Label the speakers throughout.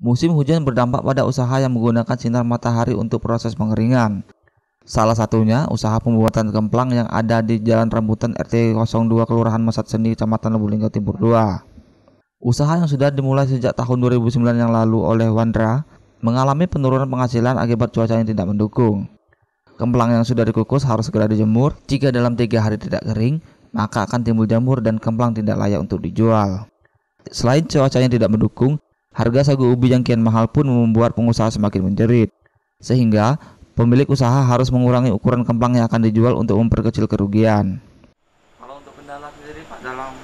Speaker 1: Musim hujan berdampak pada usaha yang menggunakan sinar matahari untuk proses pengeringan. Salah satunya usaha pembuatan kemplang yang ada di Jalan Rambutan RT 02 Kelurahan Masat Seni, Kecamatan Lubulingga Timur 2. Usaha yang sudah dimulai sejak tahun 2009 yang lalu oleh Wandra mengalami penurunan penghasilan akibat cuaca yang tidak mendukung. Kemplang yang sudah dikukus harus segera dijemur. Jika dalam tiga hari tidak kering, maka akan timbul jamur dan kemplang tidak layak untuk dijual. Selain cuacanya tidak mendukung, Harga sagu ubi yang kian mahal pun membuat pengusaha semakin menjerit. Sehingga pemilik usaha harus mengurangi ukuran kempang yang akan dijual untuk memperkecil kerugian. Kalau
Speaker 2: untuk kendala sendiri Pak
Speaker 1: dalam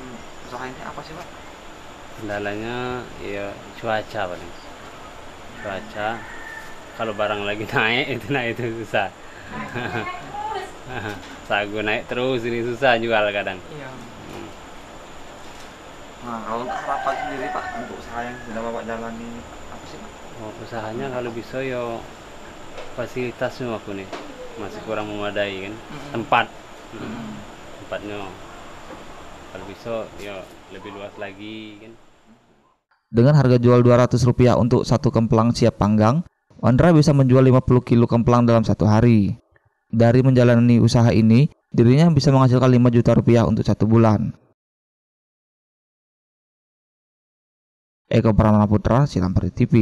Speaker 1: usaha ini apa sih Pak?
Speaker 2: Kendalanya ya cuaca pak. Cuaca. Kalau barang lagi naik itu naik itu susah. Sagu naik terus ini susah jual kadang. Iya.
Speaker 1: Nah, kalau harapan sendiri Pak untuk usaha yang sudah Bapak jalani apa sih Pak? Oh, usahanya kalau
Speaker 2: bisa ya fasilitasnya aku nih masih kurang memadai kan hmm tempat hmm Hmm. tempatnya kalau bisa ya lebih luas lagi kan
Speaker 1: dengan harga jual Rp200 untuk satu kemplang siap panggang, Wandra bisa menjual 50 kilo kemplang dalam satu hari. Dari menjalani usaha ini, dirinya bisa menghasilkan 5 juta rupiah untuk satu bulan. Eko Pramana Putra silam Silampari TV